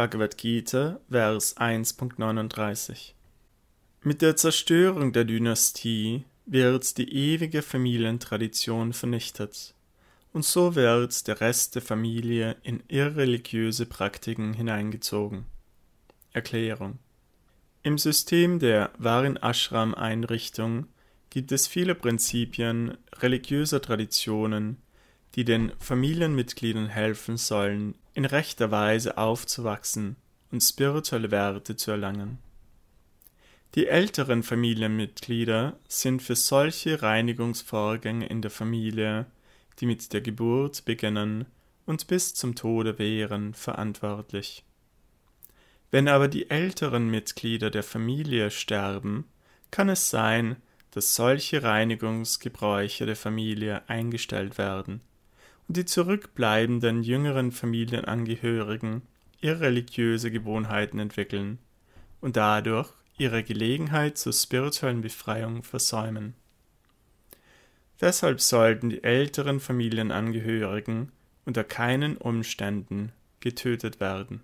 Bhagavad Gita, Vers 1.39. Mit der Zerstörung der Dynastie wird die ewige Familientradition vernichtet, und so wird der Rest der Familie in irreligiöse Praktiken hineingezogen. Erklärung Im System der Varin Ashram-Einrichtung gibt es viele Prinzipien religiöser Traditionen, die den Familienmitgliedern helfen sollen, in rechter Weise aufzuwachsen und spirituelle Werte zu erlangen. Die älteren Familienmitglieder sind für solche Reinigungsvorgänge in der Familie, die mit der Geburt beginnen und bis zum Tode wären, verantwortlich. Wenn aber die älteren Mitglieder der Familie sterben, kann es sein, dass solche Reinigungsgebräuche der Familie eingestellt werden die zurückbleibenden jüngeren Familienangehörigen ihre religiöse Gewohnheiten entwickeln und dadurch ihre Gelegenheit zur spirituellen Befreiung versäumen. Deshalb sollten die älteren Familienangehörigen unter keinen Umständen getötet werden.